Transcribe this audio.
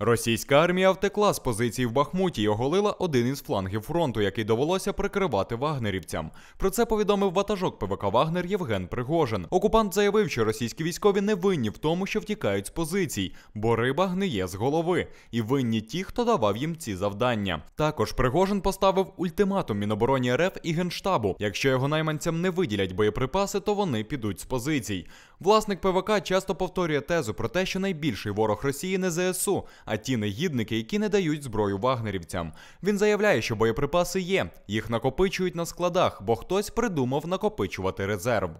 Російська армія втекла з позиції в Бахмуті і оголила один із флангів фронту, який довелося прикривати вагнерівцям. Про це повідомив ватажок ПВК Вагнер Євген Пригожин. Окупант заявив, що російські військові не винні в тому, що втікають з позицій, бо риба гниє з голови, і винні ті, хто давав їм ці завдання. Також Пригожин поставив ультиматум Мінобороні РФ і Генштабу. Якщо його найманцям не виділять боєприпаси, то вони підуть з позицій. Власник ПВК часто повторює тезу про те, що найбільший ворог Росії не ЗСУ, а ті негідники, які не дають зброю вагнерівцям. Він заявляє, що боєприпаси є, їх накопичують на складах, бо хтось придумав накопичувати резерв.